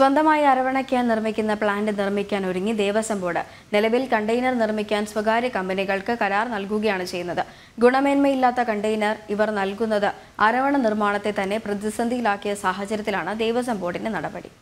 സ്വന്തമായി അരവണയ്ക്കാൻ നിർമ്മിക്കുന്ന പ്ലാന്റ് നിർമ്മിക്കാൻ ഒരുങ്ങി ദേവസ്വം ബോർഡ് നിലവിൽ കണ്ടെയ്നർ നിർമ്മിക്കാൻ സ്വകാര്യ കമ്പനികൾക്ക് കരാർ നൽകുകയാണ് ചെയ്യുന്നത് ഗുണമേന്മയില്ലാത്ത കണ്ടെയ്നർ ഇവർ നൽകുന്നത് അരവണ നിർമ്മാണത്തെ തന്നെ പ്രതിസന്ധിയിലാക്കിയ സാഹചര്യത്തിലാണ് ദേവസ്വം ബോർഡിന്റെ നടപടി